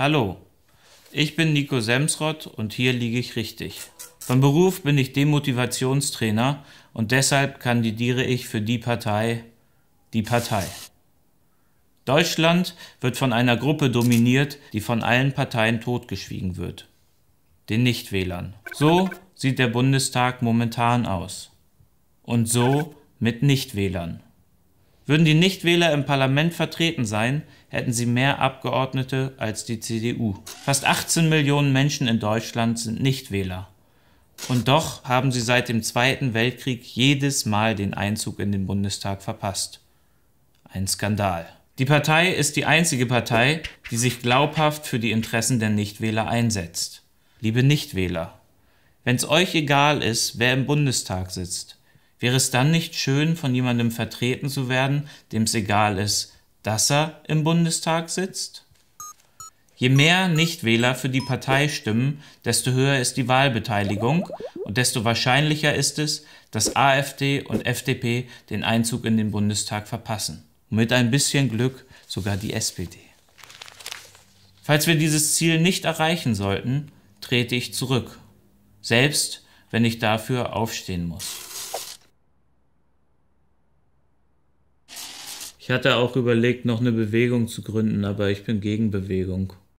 Hallo, ich bin Nico Semsrott und hier liege ich richtig. Von Beruf bin ich Demotivationstrainer und deshalb kandidiere ich für die Partei, die Partei. Deutschland wird von einer Gruppe dominiert, die von allen Parteien totgeschwiegen wird. Den Nichtwählern. So sieht der Bundestag momentan aus. Und so mit Nichtwählern. Würden die Nichtwähler im Parlament vertreten sein, hätten sie mehr Abgeordnete als die CDU. Fast 18 Millionen Menschen in Deutschland sind Nichtwähler. Und doch haben sie seit dem Zweiten Weltkrieg jedes Mal den Einzug in den Bundestag verpasst. Ein Skandal. Die Partei ist die einzige Partei, die sich glaubhaft für die Interessen der Nichtwähler einsetzt. Liebe Nichtwähler, wenn es euch egal ist, wer im Bundestag sitzt, Wäre es dann nicht schön, von jemandem vertreten zu werden, dem es egal ist, dass er im Bundestag sitzt? Je mehr Nichtwähler für die Partei stimmen, desto höher ist die Wahlbeteiligung und desto wahrscheinlicher ist es, dass AfD und FDP den Einzug in den Bundestag verpassen. mit ein bisschen Glück sogar die SPD. Falls wir dieses Ziel nicht erreichen sollten, trete ich zurück, selbst wenn ich dafür aufstehen muss. Ich hatte auch überlegt, noch eine Bewegung zu gründen, aber ich bin gegen Bewegung.